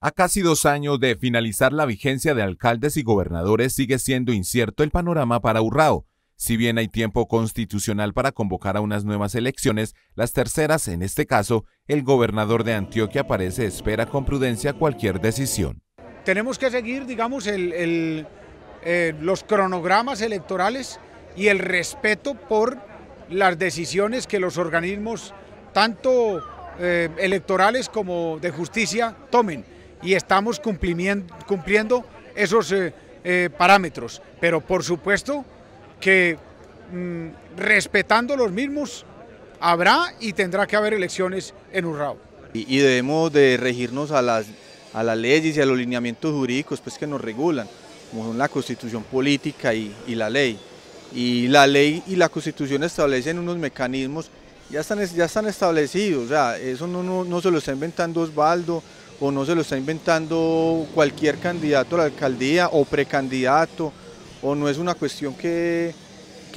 A casi dos años de finalizar la vigencia de alcaldes y gobernadores sigue siendo incierto el panorama para Urrao. Si bien hay tiempo constitucional para convocar a unas nuevas elecciones, las terceras en este caso, el gobernador de Antioquia parece espera con prudencia cualquier decisión. Tenemos que seguir, digamos, el, eh, los cronogramas electorales y el respeto por las decisiones que los organismos, tanto eh, electorales como de justicia, tomen y estamos cumpliendo esos eh, eh, parámetros. Pero por supuesto que mm, respetando los mismos habrá y tendrá que haber elecciones en Urrao. Y, debemos de regirnos a las, a las leyes y a los lineamientos jurídicos pues, que nos regulan, como son la constitución política y la ley. Y la ley y la constitución establecen unos mecanismos ya están, establecidos, o sea, eso no, no, se lo está inventando Osvaldo o no se lo está inventando cualquier candidato a la alcaldía o precandidato, o no es una cuestión que,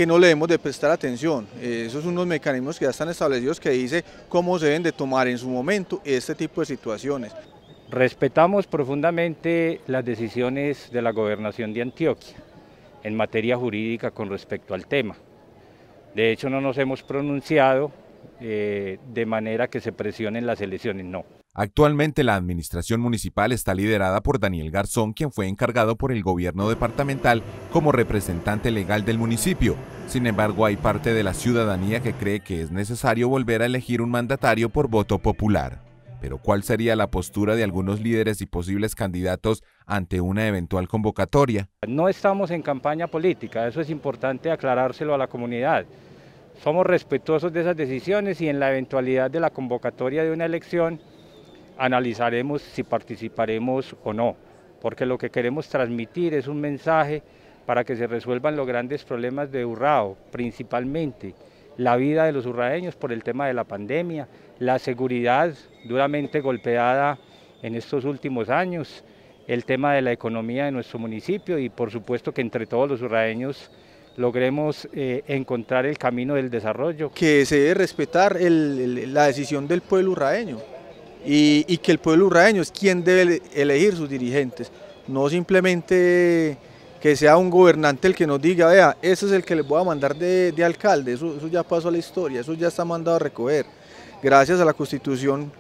no le debemos de prestar atención. esos son unos mecanismos que ya están establecidos que dice cómo se deben de tomar en su momento este tipo de situaciones. Respetamos profundamente las decisiones de la gobernación de Antioquia en materia jurídica con respecto al tema. De hecho, no nos hemos pronunciado eh, de manera que se presionen las elecciones, no. Actualmente la administración municipal está liderada por Daniel Garzón, quien fue encargado por el gobierno departamental como representante legal del municipio. Sin embargo, hay parte de la ciudadanía que cree que es necesario volver a elegir un mandatario por voto popular. Pero ¿cuál sería la postura de algunos líderes y posibles candidatos ante una eventual convocatoria? No estamos en campaña política, eso es importante aclarárselo a la comunidad somos respetuosos de esas decisiones y en la eventualidad de la convocatoria de una elección analizaremos si participaremos o no, porque lo que queremos transmitir es un mensaje para que se resuelvan los grandes problemas de Urrao, principalmente la vida de los urraeños por el tema de la pandemia, la seguridad duramente golpeada en estos últimos años, el tema de la economía de nuestro municipio y por supuesto que entre todos los urraeños logremos eh, encontrar el camino del desarrollo. Que se debe respetar la decisión del pueblo urraeño y, que el pueblo urraeño es quien debe elegir sus dirigentes, no simplemente que sea un gobernante el que nos diga, vea, ese es el que le voy a mandar de, alcalde, eso, ya pasó a la historia, eso ya está mandado a recoger. Gracias a la Constitución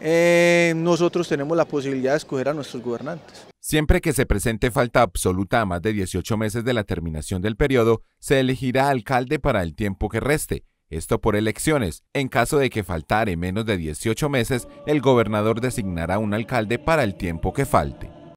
eh, nosotros tenemos la posibilidad de escoger a nuestros gobernantes. Siempre que se presente falta absoluta a más de 18 meses de la terminación del periodo, se elegirá alcalde para el tiempo que reste, esto por elecciones. En caso de que faltare menos de 18 meses, el gobernador designará un alcalde para el tiempo que falte.